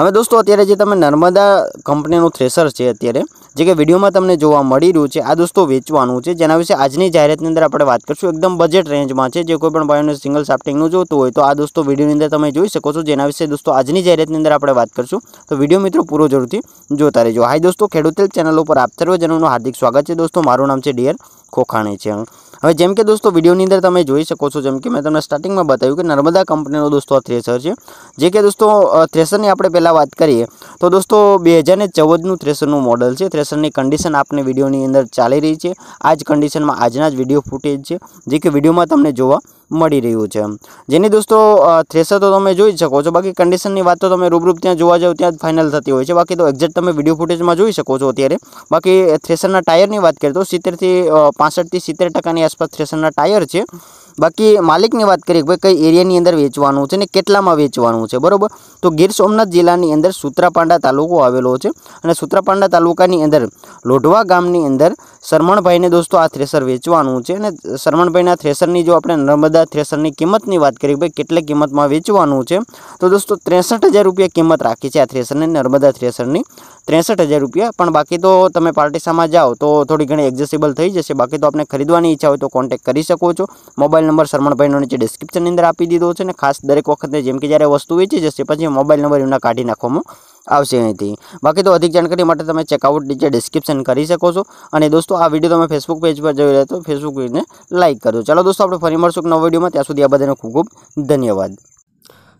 અમે દોસ્તો અત્યારે જે તમને नर्मदा કંપનીનો થ્રેશર છે અત્યારે જે કે વિડિયોમાં તમે જોવા મળ いる છે આ દોસ્તો વેચવાનું છે જેના વિશે આજની જાહેરાતની અંદર આપણે વાત કરશું એકદમ બજેટ રેન્જમાં છે જે કોઈ પણ ભાઈને સિંગલ શાફ્ટિંગ નું જોતું હોય તો આ દોસ્તો વિડિયોની અંદર તમે જોઈ શકો છો જેના વિશે દોસ્તો આજની જાહેરાતની અંદર આપણે વાત કરશું તો વિડિયો મિત્રો પૂરો જોતા રહેજો हाय દોસ્તો ખેડૂતલ ચેનલ ઉપર આપ સર્વજનોનું हार्दिक સ્વાગત છે દોસ્તો મારું નામ છે ડીયર ખોખાણે છે હવે જેમ કે દોસ્તો વિડીયોની અંદર તમે જોઈ શકો છો જેમ કે મેં તમને સ્ટાર્ટિંગમાં બતાવ્યું કે નર્મદા કંપનીનો દોસ્તો આ થ્રેસર છે જે કે દોસ્તો થ્રેસરની આપણે પહેલાં વાત કરીએ તો દોસ્તો બે હજારને ચૌદનું થ્રેસરનું મોડલ છે થ્રેસરની કન્ડિશન આપને વિડીયોની અંદર ચાલી રહી છે આ જ કન્ડિશનમાં આજના જ વિડીયો ફૂટેજ છે જે કે વિડીયોમાં તમને જોવા મળી રહ્યું છે જેની દોસ્તો થ્રેસર તો તમે જોઈ શકો છો બાકી કન્ડિશનની વાત તો તમે રૂબરૂપ ત્યાં જોવા જાવ ત્યાં જ ફાઇનલ થતી હોય છે બાકી તો એક્ઝેક્ટ તમે વિડીયો ફૂટેજમાં જોઈ શકો છો અત્યારે બાકી થ્રેસરના ટાયરની વાત કરીએ તો સિત્તેરથી પાસઠથી સિત્તેર ટકાની આસપાસ થ્રેસરના ટાયર છે બાકી માલિકની વાત કરી કે ભાઈ કઈ એરિયાની અંદર વેચવાનું છે અને કેટલામાં વેચવાનું છે બરોબર તો ગીર સોમનાથ જિલ્લાની અંદર સૂત્રાપાંડા તાલુકો આવેલો છે અને સૂત્રાપાંડા તાલુકાની અંદર લોઢવા ગામની અંદર શર્માણભાઈને દોસ્તો આ થ્રેસર વેચવાનું છે અને શર્માણભાઈના થ્રેસરની જો આપણે नर्मदा થ્રેસરની કિંમતની વાત કરીએ ભાઈ કેટલા કિંમતમાં વેચવાનું છે તો દોસ્તો 63000 રૂપિયા કિંમત રાખી છે આ થ્રેસરને नर्मदा થ્રેસરની 63000 રૂપિયા પણ બાકી તો તમે પાર્ટી સમાજા જાઓ તો થોડી ઘણી એક્સેસિબલ થઈ જશે બાકી તો આપને ખરીદવાની ઈચ્છા હોય તો કોન્ટેક્ટ કરી શકો છો મોબાઈલ નંબર શર્માણભાઈ નો નીચે ડિસ્ક્રિપ્શન ની અંદર આપી દીધો છે ને ખાસ દરેક વખત જેમ કે જ્યારે વસ્તુ વેચી જશે પછી મોબાઈલ નંબર એના કાઢી નાખવામાં આવશે અહીંથી બાકી તો અધિક જાણકારી માટે તમે ચેક આઉટ નીચે ડિસ્ક્રિપ્શન કરી શકો છો અને દોસ્તો આ વિડિયો તમે ફેસબુક પેજ પર જોઈ રહ્યા તો ફેસબુક પેજ ને લાઈક કરો ચાલો દોસ્તો આપણે ફરી મળશું એક નવા વિડિયોમાં ત્યાં સુધી આ બધાનો ખૂબ ખૂબ ધન્યવાદ